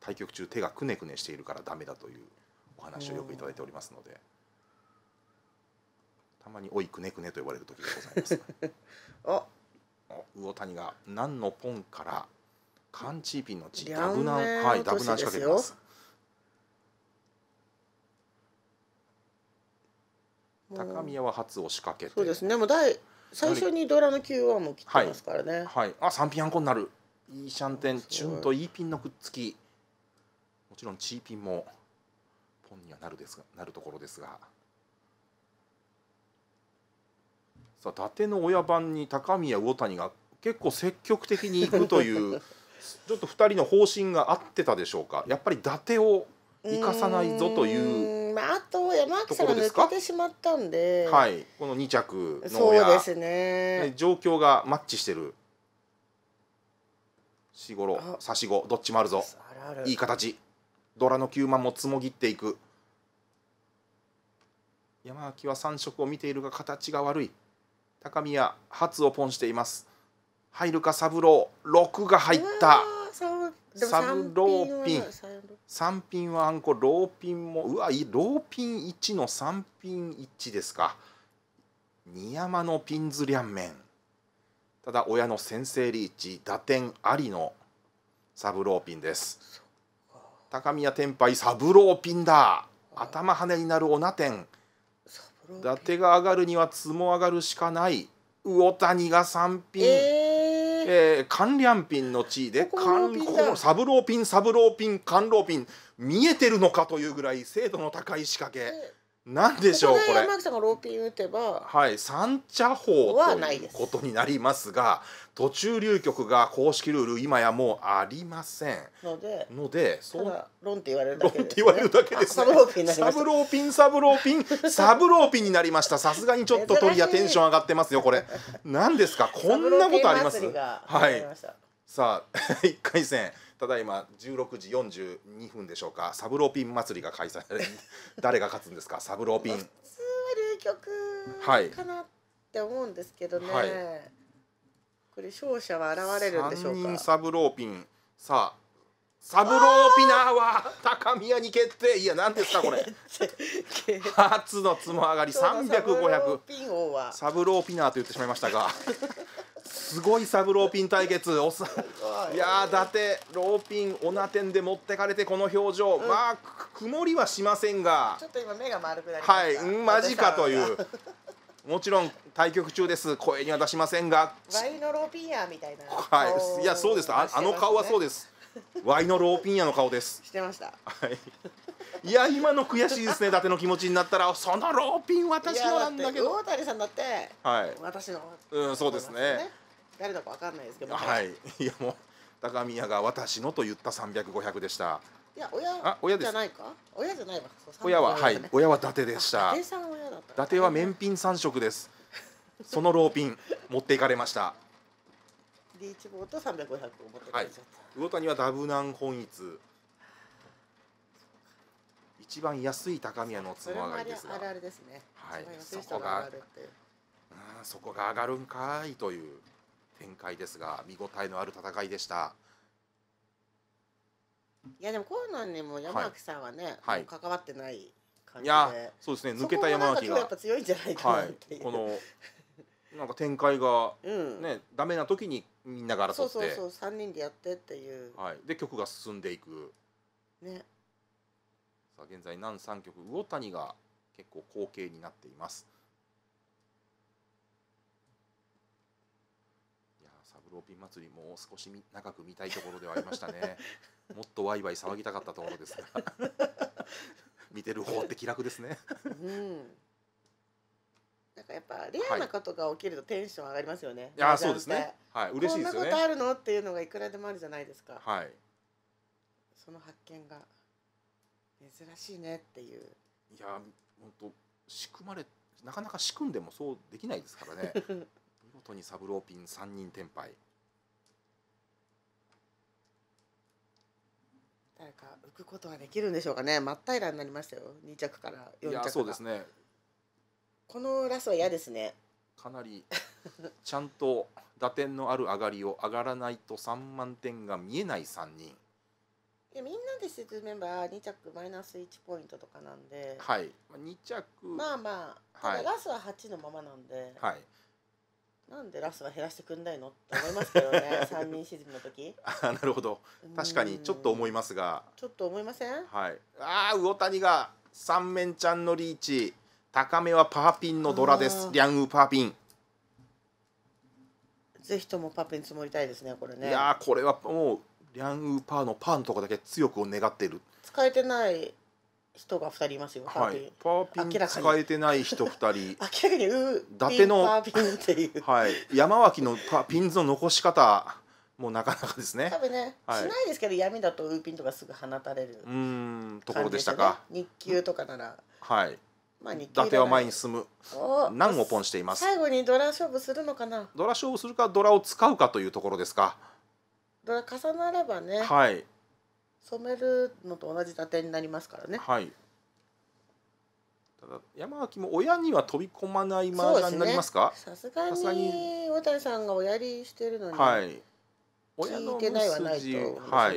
対局中手がくねくねしているからダメだというお話をよくいただいておりますのでたまに「おいくねくね」と呼ばれる時がございます。あ 魚谷が何のポンからカンチーピンの地ダブナンはいダブナン仕掛けてます高宮は初を仕掛けてそうですねもう第最初にドラの Q1 も切ってますからねはい、はい、あ三ピンアンコになるいいシャンテンチュンと E ピンのくっつきもちろんチーピンもポンにはなるですがなるところですがさ伊達の親番に高宮魚谷が結構積極的に行くという ちょっと2人の方針が合ってたでしょうかやっぱり伊達を生かさないぞというまあ、あと山脇さんが抜けてしまったんで、はい、この2着の親そうですね状況がマッチしてる四五郎差し子どっちもあるぞいい形ドラの9万もつもぎっていく山脇は3色を見ているが形が悪い高宮初をポンしています入るか三郎6が入った三郎ピン三ピンはあんこローピンもうわローピン1の三ピン1ですか二山のピンズリャンメンただ親の先制リーチ打点ありの三郎ピンです高宮天敗三郎ピンだ頭跳ねになるオナテン伊達が上がるには積も上がるしかない魚谷が3品、えー、えー、関連ピンの地位でここの三郎ピン三郎ピン関郎ピン見えてるのかというぐらい精度の高い仕掛け。えーなんでしょうこれ山木さんがローピン打てばはい三茶法ということになりますが途中流局が公式ルール今やもうありませんのでのでそうロンって言われるだけです、ね、言われるだけです、ね、サブローピンサブローピンサブローピンサブローピンになりましたさすがにちょっと鳥やテンション上がってますよこれ何ですかこんなことありますはいさあ 一回戦ただいま16時42分でしょうかサブローピン祭りが開催 誰が勝つんですかサブローピン普通は流曲かなって思うんですけどね、はい、これ勝者は現れるんでしょうかサブローピンさあサブローピナーは高宮に決定いや何ですかこれ 初のつも上がり300500サブローピナーと言ってしまいましたがすごいサブローピン対決おさいや伊達ローピンオナテンで持ってかれてこの表情、うん、まあ曇りはしませんがちょっと今目が丸くなりましたはい、うん、マジかというもちろん対局中です声には出しませんがワイのローピンヤみたいなはいいやそうです、ね、あの顔はそうですワイのローピンヤの顔ですしてましたはいいや今の悔しいですね伊達の気持ちになったらそのローピン私のなんだけど大谷さんだってはい私の、うんそうですね誰だかわかんないですけどはいいやもう高宮が私のと言った三百五百でしたいや親あ親じゃないか親じゃないわ親ははい親は伊達でした伊達さん親だった伊達は免品三色ですそのローピン 持っていかれましたリーチボーと三百五百を持ってはい魚谷はダブナン本一一番安い高宮のつま上がりですがあれあれですねはいそこがあそこが上がるんかいという展開ですが見応えのある戦いでした。いやでもコうナうのも山脇さんはね、はい、関わってない感じで、はい、そうですね抜けた山脇がやっぱ強いんじゃないかなっていう、はい、このなんか展開がね、うん、ダメな時にみんなが争ってそうそうそう3人でやってっていう、はい、で曲が進んでいくねさあ現在何3曲魚谷が結構後継になっていますローピン祭りも少し長く見たいところではありましたね もっとワイワイ騒ぎたかったところですが 見てる方って気楽ですねうんなんかやっぱレアなことが起きるとテンション上がりますよね。いやそうですね。はい、嬉しいですよね。こんなことあるのっていうのがいくらでもあるじゃないですか。はい。その発見が珍しいねっていう。いや本当仕組まれなかなか仕組んでもそうできないですからね。元に三郎ピン3人転廃誰か浮くことはできるんでしょうかね真っ平らになりましたよ2着から4着いやそうですねこのラスは嫌ですねかなりちゃんと打点のある上がりを上がらないと3万点が見えない3人いやみんなで沈めば2着マイナス1ポイントとかなんではい2着まあまあラスは8のままなんで、はい、なんでラスは減らしてくんないのって思いますけどね 三人沈みの時あなるほど確かにちょっと思いますがちょっと思いませんはいああ魚谷が三面ちゃんのリーチ高めはパーピンのドラですリャンウーパーピンぜひともパーピン積もりたいですねこれねいやこれはもうリャンウーパーのパーのとこだけ強く願っている使えてない人が二人いますよはい、パーピン使えてない人二人明らかにウーパーピンっていう、はい、山脇のパピンズの残し方もなかなかですね多分ね、はい、しないですけど闇だとウーピンとかすぐ放たれる、ね、うんところでしたか日給とかなら、はいまあ、日給伊達は前に進む何をポンしています最後にドラ勝負するのかなドラ勝負するかドラを使うかというところですかドラ重なればねはい染めるのと同じ打点になりますからね。はいただ山脇も親には飛び込まないマ麻雀になりますかさすが、ね、に渡さんがおやりしてるのに、はい、親の聞いないはないと、ね、はい、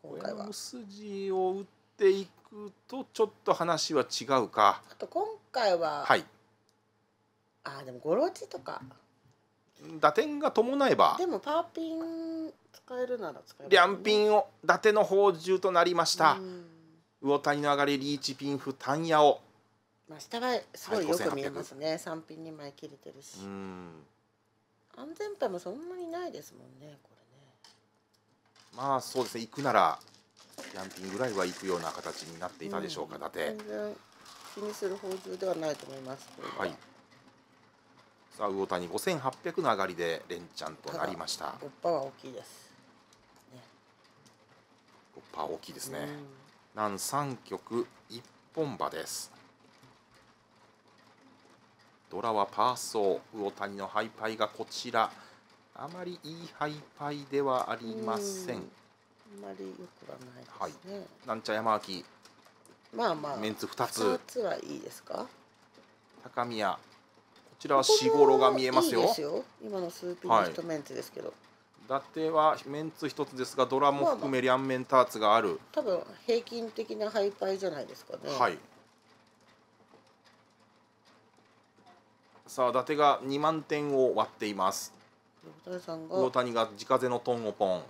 今回は。筋を打っていくとちょっと話は違うかあと今回は、はい、あでもゴロチとか打点が伴えばでもパーピン使えるなら使える、ね、両ピンを伊達の宝珠となりました、魚谷の上がりリーチピンフタンヤオ、まあ下はすごいよく見えますね3ン2枚切れてるし安全牌もそんなにないですもんねこれねまあそうですね行くならヤンピンぐらいは行くような形になっていたでしょうか、うん、伊達全然気にする宝珠ではないと思いますはいさあ魚谷五千八百の上がりで連チャンとなりました5パは大きいです、ね、5パ大きいですね南3局一本場ですドラはパーソー魚谷のハイパイがこちらあまりいいハイパイではありませんあまりよくはないですね、はい、なんちゃ山脇。まあまあメンツ二つ2つはいいですか高宮ちらはしごろが見えますよ。いいすよ今のスーピーのメンツですけど。はい、伊達はメンツ一つですがドラも含め両面ターツがある、まあまあ、多分平均的なハイパイじゃないですかねはいさあ伊達が2万点を割っています大谷谷が自家製のトンをポン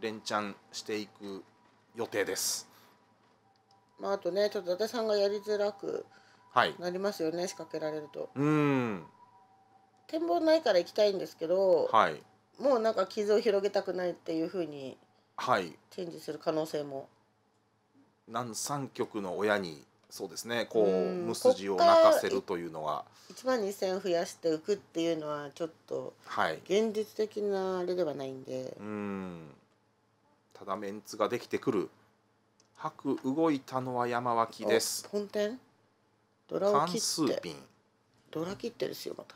連チャンしていく予定ですまああとねちょっと伊達さんがやりづらくなりますよね、仕掛けられると。うん展望ないから行きたいんですけど、はい、もうなんか傷を広げたくないっていうふうにはい展示する可能性も。何三局の親にそうですねこう無筋を泣かせるというのは1万2,000増やして浮くっていうのはちょっと現実的なあれではないんで、うんただメンツができてくる「白動いたのは山脇です」本店ドラを切ってドラ切ってですよまた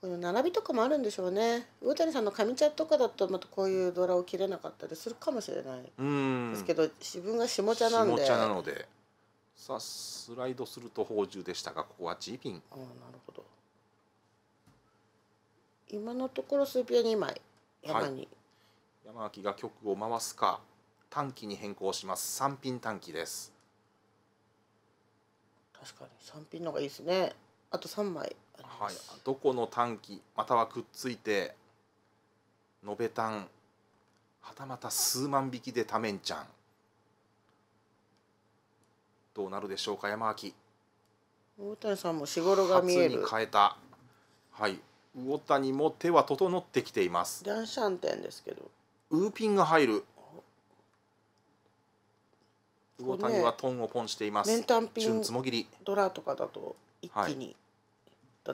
この並びとかもあるんでしょうね魚谷さんの上茶とかだとまたこういうドラを切れなかったりするかもしれないですけど自分が下茶なんで下茶なのでさあスライドすると宝珠でしたがここはジーピンああなるほど今のところスーピア2枚山に、はい、山脇が曲を回すか短期に変更します三品短期です確かに三品のがいいですねあと三枚はい、どこの短期またはくっついて延べ単はたまた数万匹で多面ちゃんどうなるでしょうか山脇大谷さんも仕頃が見える変えたはい魚谷も手は整ってきていますランシャンテンですけどウーピンが入る魚谷はトンをポンしています。麺単品つもぎりドラとかだと一気に、はい、伊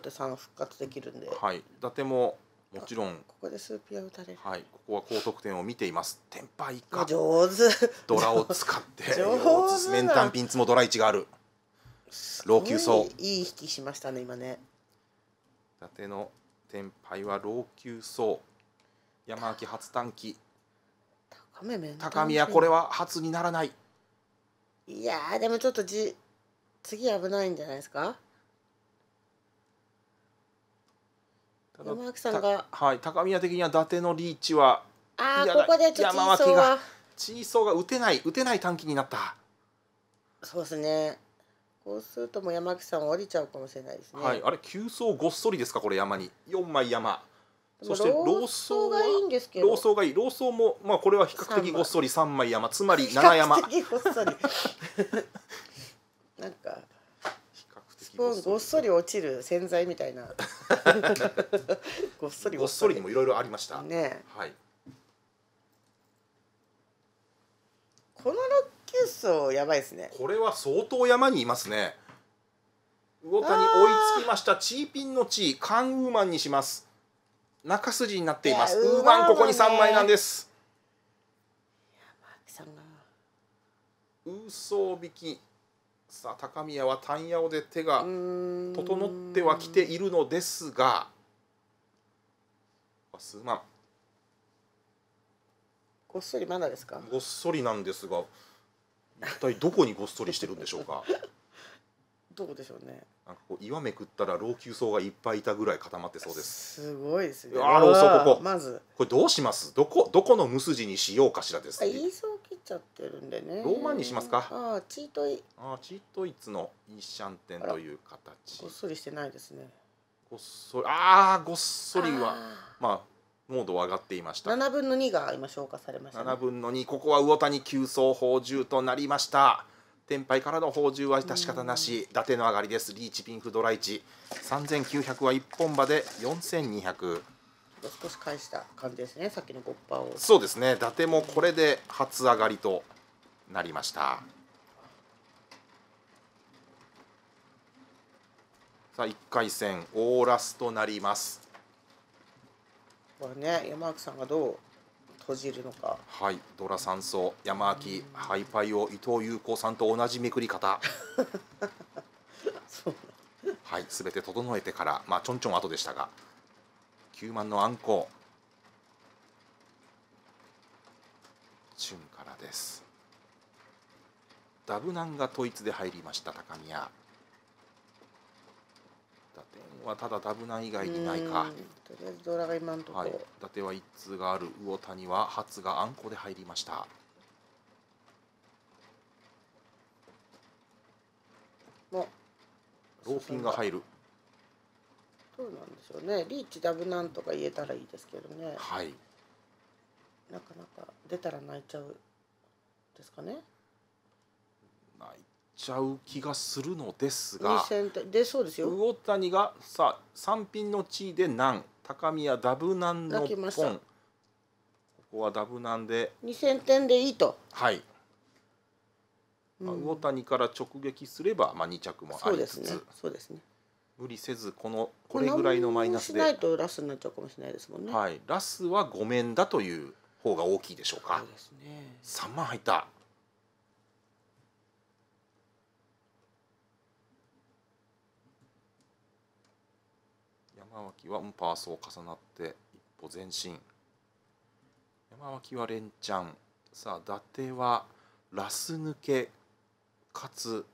達さん復活できるんで。はい。伊達ももちろんここでスープや打たれる。はい。ここは高得点を見ています。天敗か。上手。ドラを使って 上手。麺単品つもドラ一がある。老朽層。いい引きしましたね今ね。伊達の天敗は老朽層。山脇初短期。高宮これは初にならない。いやーでもちょっとじ次危ないんじゃないですか山脇さんがはい高宮的には伊達のリーチはああここでちょっと山脇がチーソーが打てない打てない短期になったそうですねこうするとも山脇さん降りちゃうかもしれないですねはいあれ急走ごっそりですかこれ山に4枚山そして老僧がいいんですけど老僧がいい老僧も、まあ、これは比較的ごっそり3枚山つまり7山なんかスーンごっそり落ちる洗剤みたいなごっそりごっそりにもいろいろありましたねはい、この六級層やばいですねこれは相当山にいますね魚かに追いつきましたチーピンの地カンウーマンにします中筋になっていますウーマンここに三枚なんですウソ引きさあ高宮はタンヤオで手が整っては来ているのですがあ数万ごっそりまだですかごっそりなんですが一体どこにごっそりしてるんでしょうかどうでしょうねなんかこう岩めくったら老朽層がいっぱいいたぐらい固まってそうですすごいですねああ老層ここまずこれどうしますどこどこの無筋にしようかしらですあ言いそう切っちゃってるんでねローマンにしますかああチートイああチートイツの一シャンテンという形ごっそりしてないですねごっそりああごっそりはまあ濃度は上がっていました7分の2が今消化されました、ね、7分の2ここは魚谷急走法1となりました天敗からの宝珠は致し方なし、伊達の上がりですリーチピンクドライチ3900は1本場で4200少し返した感じですねさっきの5をそうですね伊達もこれで初上がりとなりました、さあ一回戦オーラスとなりますこれね山脇さんがどう閉じるのかはいドラ三層山脇、うん、ハイパイを伊藤優子さんと同じめくり方 はい全て整えてからまあちょんちょん後でしたが9万のあんこチュンからですダブナンが統一で入りました高宮はただダブナン以外にないかとりあえずドラが今のとこ、はい、伊達は一通がある魚谷は初があんこで入りましたもローピンが入るどうなんでしょうねリーチダブナンとか言えたらいいですけどねはいなかなか出たら泣いちゃうですかね泣いちゃう気がするのですがでそうですよ魚谷がさ三品の地位で難高宮ダブナンのポンここはダブナンで2000点でいいとはい、うん、魚谷から直撃すれば、まあ、2着もありつつそうですね、ね、無理せずこのこれぐらいのマイナスでないとラスになっちゃうかもしれないですもんねはいラスは5面だという方が大きいでしょうかそうですね3万入った山脇はもうパーソー重なって一歩前進山脇は連チャンさあ伊達はラス抜けかつ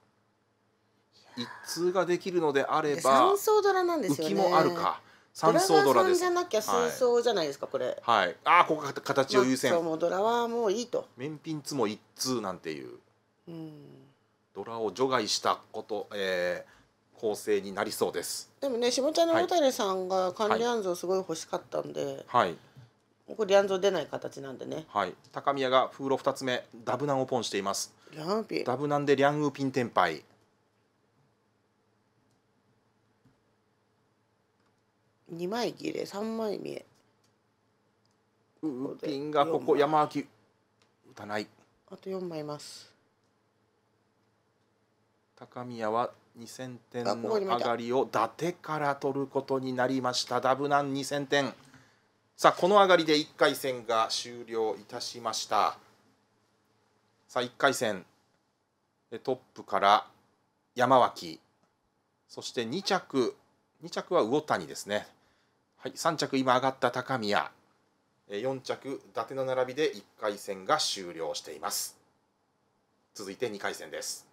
一通ができるのであれば三層ドラなんですよね浮きもあるか三層ドラですじゃなきゃ数層じゃないですか、これはい、ああここが形を優先そうもうドラはもういいと面品つも一通なんていう、うん、ドラを除外したことえー構成になりそうですでもね下茶の小谷さんが管理案像すごい欲しかったんで、はい、これリ像ンゾ出ない形なんでね。はい。高宮が風呂二つ目ダブナンをポンしています。リャンピ。ダブナンでリャンウーピンテンパイ。二枚切れ三枚見え。う、ーピンがここ山脇打たない。あと四枚います。高宮は2000点の上がりを伊達から取ることになりましたダブナン2000点さあこの上がりで1回戦が終了いたしましたさあ1回戦トップから山脇そして2着2着は魚谷ですねはい3着今上がった高宮4着伊達の並びで1回戦が終了しています続いて2回戦です